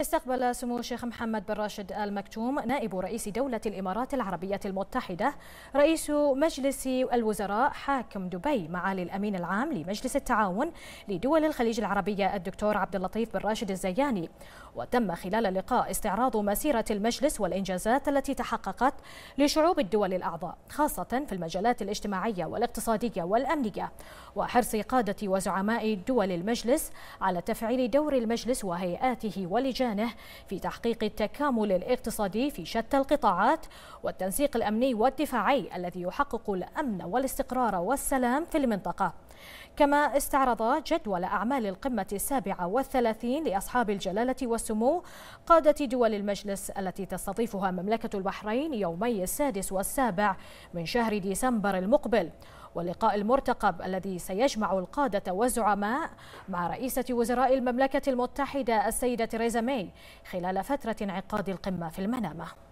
استقبل سمو الشيخ محمد بن راشد آل مكتوم نائب رئيس دولة الإمارات العربية المتحدة رئيس مجلس الوزراء حاكم دبي معالي الأمين العام لمجلس التعاون لدول الخليج العربية الدكتور عبد اللطيف بن راشد الزياني وتم خلال اللقاء استعراض مسيرة المجلس والإنجازات التي تحققت لشعوب الدول الأعضاء خاصة في المجالات الاجتماعية والاقتصادية والأمنية وحرص قادة وزعماء دول المجلس على تفعيل دور المجلس وهيئاته ولجانه بلدانه في تحقيق التكامل الاقتصادي في شتى القطاعات والتنسيق الأمني والدفاعي الذي يحقق الأمن والاستقرار والسلام في المنطقة كما استعرض جدول أعمال القمة السابعة والثلاثين لأصحاب الجلالة والسمو قادة دول المجلس التي تستضيفها مملكة البحرين يومي السادس والسابع من شهر ديسمبر المقبل واللقاء المرتقب الذي سيجمع القادة والزعماء مع رئيسة وزراء المملكة المتحدة السيدة تيريزا مي خلال فترة انعقاد القمة في المنامة